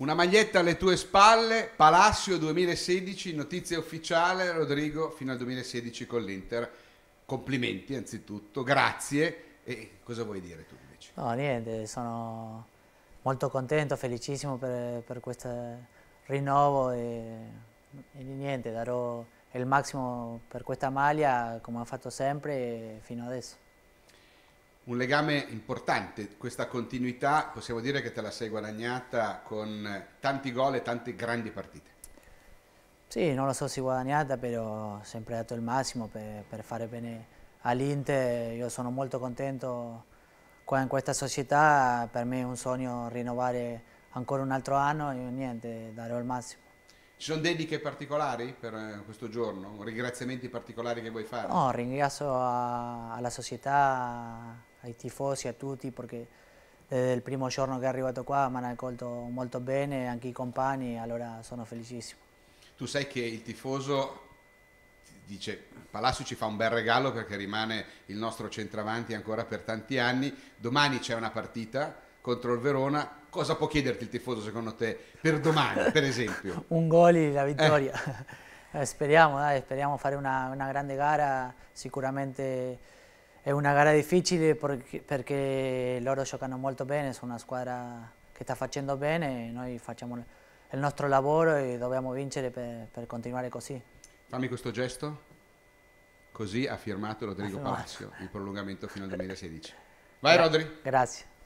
Una maglietta alle tue spalle, Palacio 2016, notizia ufficiale, Rodrigo fino al 2016 con l'Inter. Complimenti anzitutto, grazie. E cosa vuoi dire tu invece? No, niente, sono molto contento, felicissimo per, per questo rinnovo e, e, niente, darò il massimo per questa maglia come ho fatto sempre fino adesso un legame importante, questa continuità possiamo dire che te la sei guadagnata con tanti gol e tante grandi partite. Sì, non la so se guadagnata, però ho sempre dato il massimo per, per fare bene all'Inter. Io sono molto contento qua in questa società, per me è un sogno rinnovare ancora un altro anno e niente, darò il massimo. Ci sono dediche particolari per eh, questo giorno? Ringraziamenti particolari che vuoi fare? No, ringrazio a, alla società, ai tifosi, a tutti, perché eh, il primo giorno che è arrivato qua mi hanno accolto molto bene, anche i compagni, allora sono felicissimo. Tu sai che il tifoso dice Palacio ci fa un bel regalo perché rimane il nostro centravanti ancora per tanti anni, domani c'è una partita contro il Verona, cosa può chiederti il tifoso secondo te per domani, per esempio? un gol e la vittoria. Eh. Eh, speriamo, dai, speriamo fare una, una grande gara, sicuramente è una gara difficile perché loro giocano molto bene, sono una squadra che sta facendo bene e noi facciamo il nostro lavoro e dobbiamo vincere per, per continuare così. Fammi questo gesto, così ha firmato Rodrigo Palacio il prolungamento fino al 2016. Vai Rodri. Grazie.